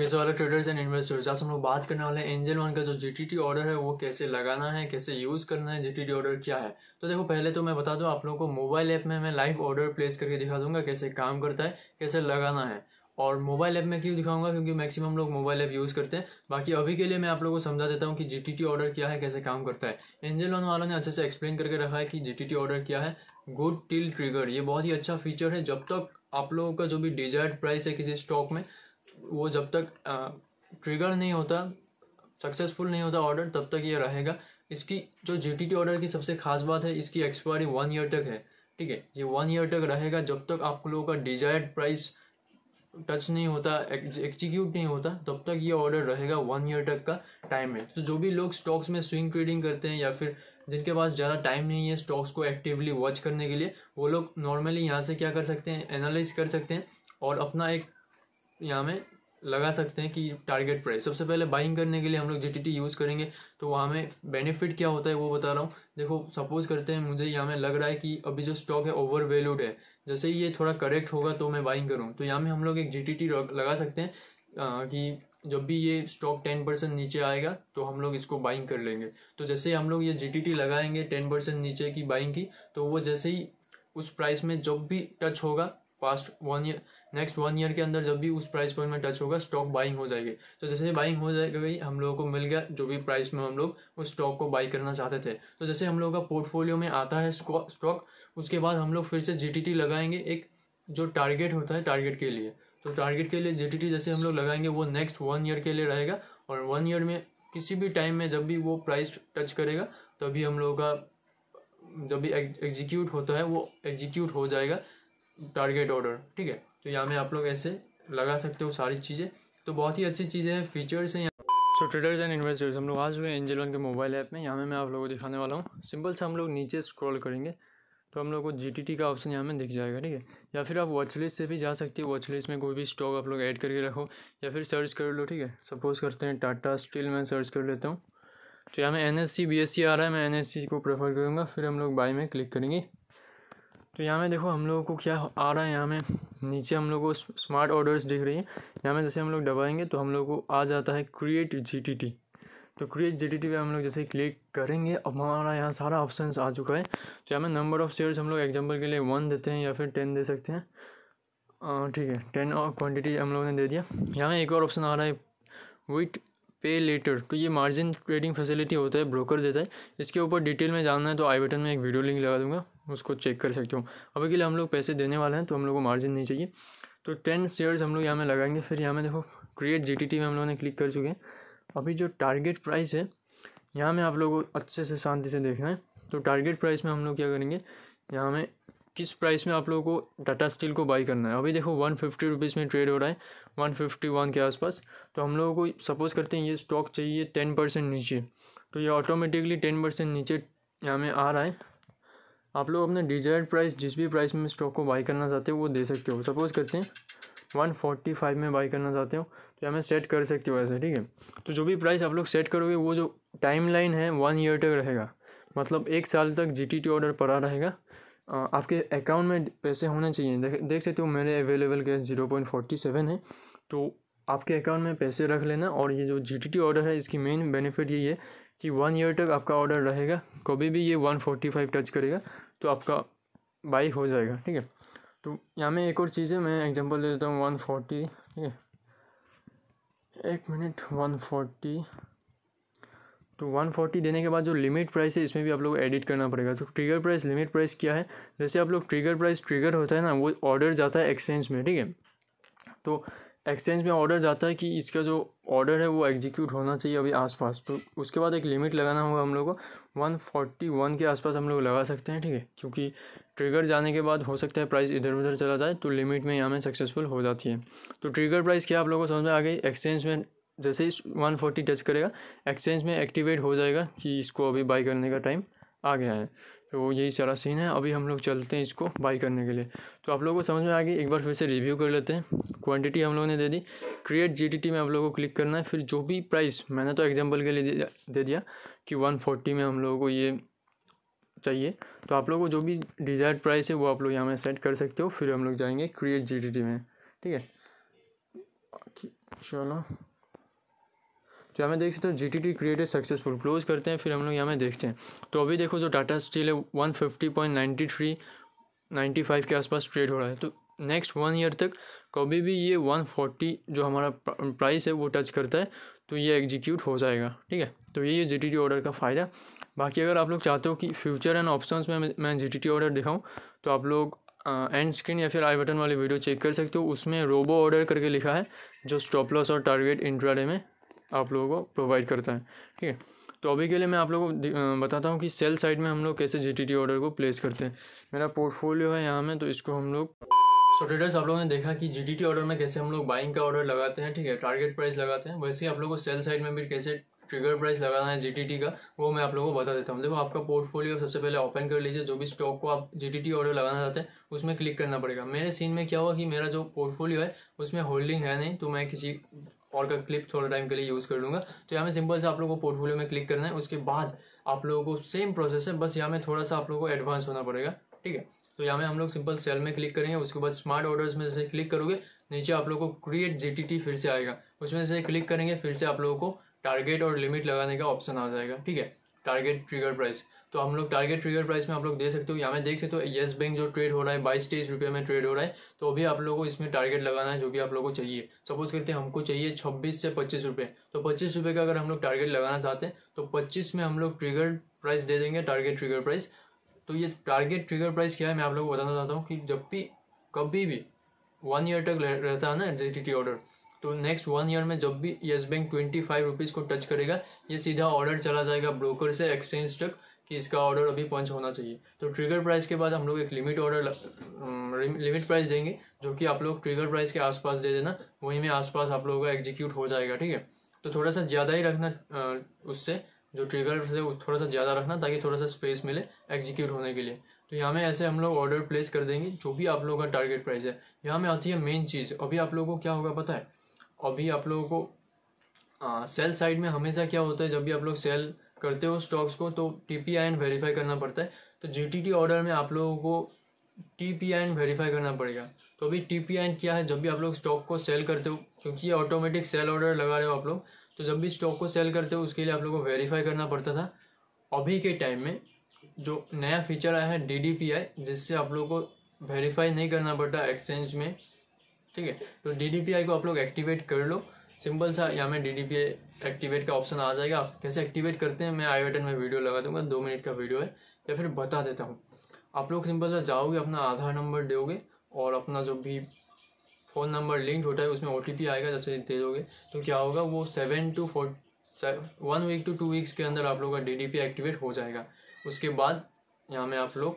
okay so hello traders and investors आज हम लोग बात करने वाले हैं एंजल वन का जो टी ऑर्डर है वो कैसे लगाना है कैसे यूज़ करना है टी ऑर्डर क्या है तो देखो पहले तो मैं बता दूं आप लोगों को मोबाइल ऐप में मैं लाइव ऑर्डर प्लेस करके दिखा दूंगा कैसे काम करता है कैसे लगाना है और मोबाइल ऐप में क्यों दिखाऊंगा क्योंकि मैक्सिमम लोग मोबाइल ऐप यूज़ करते हैं बाकी अभी के लिए मैं आप लोगों को समझा देता हूँ कि जी ऑर्डर क्या है कैसे काम करता है एंजल वन वालों ने अच्छे से एक्सप्लेन करके रखा है कि जी ऑर्डर क्या है गुड टिल ट्रिगर ये बहुत ही अच्छा फीचर है जब तक आप लोगों का जो भी डिजायर्ड प्राइस है किसी स्टॉक में वो जब तक ट्रिगर नहीं होता सक्सेसफुल नहीं होता ऑर्डर तब तक ये रहेगा इसकी जो जी टी ऑर्डर की सबसे खास बात है इसकी एक्सपायरी वन ईयर तक है ठीक है ये वन ईयर तक रहेगा जब तक आप लोगों का डिजायर्ड प्राइस टच नहीं होता एक्जीक्यूट नहीं होता तब तक ये ऑर्डर रहेगा वन ईयर तक का टाइम है तो जो भी लोग स्टॉक्स में स्विंग ट्रेडिंग करते हैं या फिर जिनके पास ज़्यादा टाइम नहीं है स्टॉक्स को एक्टिवली वॉच करने के लिए वो लोग नॉर्मली यहाँ से क्या कर सकते हैं एनालाइज कर सकते हैं और अपना एक यहाँ में लगा सकते हैं कि टारगेट प्राइस सबसे पहले बाइंग करने के लिए हम लोग जी यूज़ करेंगे तो वहाँ में बेनिफिट क्या होता है वो बता रहा हूँ देखो सपोज़ करते हैं मुझे यहाँ में लग रहा है कि अभी जो स्टॉक है ओवर वेल्यूड है जैसे ही ये थोड़ा करेक्ट होगा तो मैं बाइंग करूँ तो यहाँ में हम लोग एक जी लगा सकते हैं आ, कि जब भी ये स्टॉक टेन परसेंट नीचे आएगा तो हम लोग इसको बाइंग कर लेंगे तो जैसे ही हम लोग ये जी लगाएंगे टेन परसेंट नीचे की बाइंग की तो वो जैसे ही उस प्राइस में जब भी टच होगा past one year next one year के अंदर जब भी उस प्राइस पॉइंट में टच होगा स्टॉक बाइंग हो जाएगी तो जैसे ही बाइंग हो भाई हम लोगों को मिल गया जो भी प्राइस में हम लोग उस स्टॉक को बाई करना चाहते थे तो जैसे हम लोगों का पोर्टफोलियो में आता है स्टॉक उसके बाद हम लोग फिर से जी लगाएंगे एक जो टारगेट होता है टारगेट के लिए तो टारगेट के लिए जी जैसे हम लोग लगाएंगे वो नेक्स्ट वन ईयर के लिए रहेगा और वन ईयर में किसी भी टाइम में जब भी वो प्राइस टच करेगा तभी हम लोगों का जब भी एग्जीक्यूट होता है वो एग्जीक्यूट हो जाएगा टारगेट ऑर्डर ठीक है तो यहाँ में आप लोग ऐसे लगा सकते हो सारी चीज़ें तो बहुत ही अच्छी चीज़ें हैं फीचर्स हैं सो ट्रेडर्स एंड इन्वेस्टर्स हम लोग आज हुए एंजल वन के मोबाइल ऐप में यहाँ में मैं आप लोगों को दिखाने वाला हूँ सिंपल से हम लोग नीचे स्क्रॉल करेंगे तो हम लोग को जी का ऑप्शन यहाँ में दिख जाएगा ठीक है या फिर आप वॉच लिस्ट से भी जा सकते हो वॉच लिस्ट में कोई भी स्टॉक आप लोग ऐड करके रखो या फिर सर्च कर लो ठीक है सपोज़ करते हैं टाटा स्टील मैं सर्च कर लेता हूँ तो यहाँ में N S C B S C आ रहा है मैं एन एस सी को प्रेफर करूँगा फिर हम लोग बाई में क्लिक करेंगे तो यहाँ में देखो हम लोगों को क्या आ रहा है यहाँ में नीचे हम लोग को स्मार्ट ऑर्डर्स दिख रही है यहाँ में जैसे हम लोग दबाएंगे तो हम लोग को आ जाता है क्रिएट जी टी टी तो क्रिएट जी टी टी हम लोग जैसे क्लिक करेंगे अब हमारा यहाँ सारा ऑप्शन आ चुका है तो यहाँ में नंबर ऑफ़ शेयर्स हम लोग एग्जाम्पल के लिए वन देते हैं या फिर टेन दे सकते हैं ठीक है टेन और क्वान्टिटी हम लोगों ने दे दिया यहाँ में एक और ऑप्शन आ रहा है विथ पे लेटर तो ये मार्जिन ट्रेडिंग फैसिलिटी होता है ब्रोकर देता है इसके ऊपर डिटेल में जानना है तो आई बटन में एक वीडियो लिंक लगा दूंगा उसको चेक कर सकते हो अभी के लिए हम लोग पैसे देने वाले हैं तो हम लोग को मार्जिन नहीं चाहिए तो टेन शेयर्स हम लोग यहाँ में लगाएंगे फिर यहाँ में देखो क्रिएट जी में हम लोगों ने क्लिक कर चुके हैं अभी जो टारगेट प्राइस है यहाँ में आप लोगों को अच्छे से शांति से देखना है तो टारगेट प्राइस में हम लोग क्या करेंगे यहाँ में किस प्राइस में आप लोगों को टाटा स्टील को बाई करना है अभी देखो वन फिफ्टी रुपीज़ में ट्रेड हो रहा है वन फिफ्टी वन के आसपास तो हम लोगों को सपोज़ करते हैं ये स्टॉक चाहिए टेन परसेंट नीचे तो ये ऑटोमेटिकली टेन परसेंट नीचे यहाँ में आ रहा है आप लोग अपने डिजायर्ड प्राइस जिस भी प्राइस में स्टॉक को बाई करना चाहते हो वो दे सकते हो सपोज़ करते हैं वन फोर्टी फाइव में बाई करना चाहते हो तो हमें सेट कर सकते हो ऐसे ठीक है तो जो भी प्राइस आप लोग सेट करोगे वो जो टाइम लाइन है वन ईयर तक रहेगा मतलब एक साल तक जी टी ऑर्डर पड़ा रहेगा आपके अकाउंट में पैसे होने चाहिए देख देख सकते हो मेरे available cash zero point forty seven है तो आपके अकाउंट में पैसे रख लेना और ये जो जी टी टी ऑर्डर है इसकी मेन बेनिफिट यही है कि वन ईयर तक आपका ऑर्डर रहेगा कभी भी ये वन फोर्टी फाइव टच करेगा तो आपका बाई हो जाएगा ठीक है तो यहाँ में एक और चीज़ है मैं एग्जांपल दे देता हूँ वन फोर्टी ठीक है एक मिनट वन फोर्टी तो 140 देने के बाद जो लिमिट प्राइस है इसमें भी आप लोग एडिट करना पड़ेगा तो ट्रिगर प्राइस लिमिट प्राइस क्या है जैसे आप लोग ट्रिगर प्राइस ट्रिगर होता है ना वो ऑर्डर जाता है एक्सचेंज में ठीक है तो एक्सचेंज में ऑर्डर जाता है कि इसका जो ऑर्डर है वो एग्जीक्यूट होना चाहिए अभी आसपास तो उसके बाद एक लिमिट लगाना होगा हम लोग को वन फोर्टी वन के आसपास हम लोग लगा सकते हैं ठीक है क्योंकि ट्रिगर जाने के बाद हो सकता है प्राइस इधर उधर चला जाए तो लिमिट में यहाँ में सक्सेसफुल हो जाती है तो ट्रिगर प्राइस क्या आप लोगों को समझ में आ गई एक्सचेंज में जैसे ही वन फोर्टी टच करेगा एक्सचेंज में एक्टिवेट हो जाएगा कि इसको अभी बाई करने का टाइम आ गया है तो यही सारा सीन है अभी हम लोग चलते हैं इसको बाई करने के लिए तो आप लोगों को समझ में आ गई एक बार फिर से रिव्यू कर लेते हैं क्वांटिटी हम लोगों ने दे दी क्रिएट जीटीटी में आप लोगों को क्लिक करना है फिर जो भी प्राइस मैंने तो एग्जांपल के लिए दे दिया कि वन फोर्टी में हम लोगों को ये चाहिए तो आप लोगों को जो भी डिज़ायर प्राइस है वो आप लोग यहाँ में सेट कर सकते हो फिर हम लोग जाएंगे क्रिएट जी में ठीक है चलो तो यहाँ देख सकते हो G T T created successful close करते हैं फिर हम लोग यहाँ में देखते हैं तो अभी देखो जो टाटा स्टील है one fifty point ninety three ninety five के आसपास ट्रेड हो रहा है तो नेक्स्ट वन ईयर तक कभी भी ये वन फोर्टी जो हमारा प्राइस है वो टच करता है तो ये एग्जीक्यूट हो जाएगा ठीक है तो ये जी टी टी ऑर्डर का फ़ायदा बाकी अगर आप लोग चाहते हो कि फ्यूचर एंड ऑप्शन में मैं जी टी टी ऑर्डर दिखाऊँ तो आप लोग एंड स्क्रीन या फिर आई बटन वाली वीडियो चेक कर सकते हो उसमें रोबो ऑर्डर करके लिखा है जो स्टॉप लॉस और टारगेट इंट्राडे में आप लोगों को प्रोवाइड करता है ठीक है तो अभी के लिए मैं आप लोगों को बताता हूँ कि सेल साइड में हम लोग कैसे जी ऑर्डर को प्लेस करते हैं मेरा पोर्टफोलियो है यहाँ में तो इसको हम लोग सो ट्रेडर्स आप लोगों ने देखा कि जी ऑर्डर में कैसे हम लोग बाइंग का ऑर्डर लगाते हैं ठीक है टारगेट प्राइस लगाते हैं वैसे ही आप लोगों को सेल साइड में भी कैसे ट्रिगर प्राइस लगाना है जी का वो मैं आप लोगों को बता देता हूँ देखो आपका पोर्टफोलियो सबसे पहले ओपन कर लीजिए जो भी स्टॉक को आप जी ऑर्डर लगाना चाहते हैं उसमें क्लिक करना पड़ेगा मेरे सीन में क्या हुआ कि मेरा जो पोर्टफोलियो है उसमें होल्डिंग है नहीं तो मैं किसी और का क्लिप थोड़ा टाइम के लिए यूज़ कर लूँगा तो यहाँ में सिंपल से आप लोगों को पोर्टफोलियो में क्लिक करना है उसके बाद आप लोगों को सेम प्रोसेस है बस यहाँ में थोड़ा सा आप लोगों को एडवांस होना पड़ेगा ठीक है तो यहाँ में हम लोग सिंपल सेल में क्लिक करेंगे उसके बाद स्मार्ट ऑर्डर्स में जैसे क्लिक करोगे नीचे आप लोग को क्रिएट टी फिर से आएगा उसमें से क्लिक करेंगे फिर से आप लोगों को टारगेट और लिमिट लगाने का ऑप्शन आ जाएगा ठीक है टारगेट ट्रिगर प्राइस तो हम लोग टारगेट ट्रिगर प्राइस में आप लोग दे सकते हो यहाँ में देख सकते हो येस बैंक जो ट्रेड हो रहा है बाईस तेईस रुपये में ट्रेड हो रहा है तो अभी आप लोगों को इसमें टारगेट लगाना है जो भी आप लोगों को चाहिए सपोज करते हैं हमको चाहिए छब्बीस से पच्चीस रुपये तो पच्चीस रुपये का अगर हम लोग टारगेट लगाना चाहते हैं तो पच्चीस में हम लोग ट्रिगर प्राइस दे देंगे टारगेट ट्रिगर प्राइस तो ये टारगेट ट्रिगर प्राइस क्या है मैं आप लोग को बताना चाहता हूँ कि जब भी कभी भी वन ईयर तक रहता है ना जी ऑर्डर तो नेक्स्ट वन ईयर में जब भी Yes Bank twenty five rupees को टच करेगा ये सीधा ऑर्डर चला जाएगा ब्रोकर से एक्सचेंज तक कि इसका ऑर्डर अभी पंच होना चाहिए तो ट्रिगर प्राइस के बाद हम लोग एक लिमिट ऑर्डर लिमिट प्राइस देंगे जो कि आप लोग ट्रिगर प्राइस के आसपास दे देना वहीं में आसपास आप लोगों का एग्जीक्यूट हो जाएगा ठीक है तो थोड़ा सा ज़्यादा ही रखना उससे जो ट्रिगर से थोड़ा सा ज़्यादा रखना ताकि थोड़ा सा स्पेस मिले एग्जीक्यूट होने के लिए तो यहाँ में ऐसे हम लोग ऑर्डर प्लेस कर देंगे जो भी आप लोगों का टारगेट प्राइस है यहाँ में आती है मेन चीज़ अभी आप लोगों को क्या होगा पता है अभी आप लोगों को सेल साइड में हमेशा क्या होता है जब भी आप लोग सेल करते हो स्टॉक्स को तो T P I N verify करना पड़ता है तो जी टी टी ऑर्डर में आप लोगों को T P I N verify करना पड़ेगा तो अभी टी पी आई एन क्या है जब भी आप लोग स्टॉक को सेल करते हो क्योंकि ये ऑटोमेटिक सेल ऑर्डर लगा रहे हो आप लोग तो जब भी स्टॉक को सेल करते हो उसके लिए आप लोग को वेरीफाई करना पड़ता था अभी के टाइम में जो नया फीचर आया है डी डी पी आई जिससे आप लोग को वेरीफाई नहीं करना पड़ता एक्सचेंज में ठीक है तो डी डी पी आई को आप लोग एक्टिवेट कर लो सिंपल सा या मैं D D P I activate का ऑप्शन आ जाएगा कैसे एक्टिवेट करते हैं मैं आई बटन में वीडियो लगा दूंगा दो मिनट का वीडियो है या फिर बता देता हूँ आप लोग सिंपल सा जाओगे अपना आधार नंबर दोगे और अपना जो भी फ़ोन नंबर लिंक होता है उसमें ओ आएगा जैसे दे दोगे तो क्या होगा वो seven two four one week to two weeks के अंदर आप लोग का डी एक्टिवेट हो जाएगा उसके बाद यहाँ में आप लोग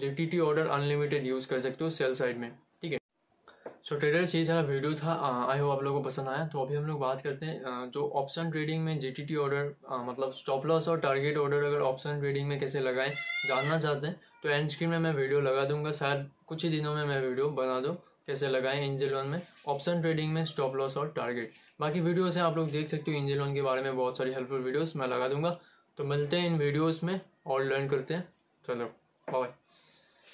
G T order unlimited use कर सकते हो सेल साइड में सो ट्रेडर्स ये सारा वीडियो था आई होप आप लोगों को पसंद आया तो अभी हम लोग बात करते हैं जो ऑप्शन ट्रेडिंग में टी ऑर्डर मतलब स्टॉप लॉस और टारगेट ऑर्डर अगर ऑप्शन ट्रेडिंग में कैसे लगाएं जानना चाहते हैं तो एंड स्क्रीन में मैं वीडियो लगा दूंगा शायद कुछ ही दिनों में मैं वीडियो बना दूँ कैसे लगाएं एंजल वन में ऑप्शन ट्रेडिंग में स्टॉप लॉस और टारगेट बाकी वीडियोज़ हैं आप लोग देख सकते हो एंजल वन के बारे में बहुत सारी हेल्पफुल वीडियोज मैं लगा दूंगा तो मिलते हैं इन वीडियोज में और लर्न करते हैं चलो बाय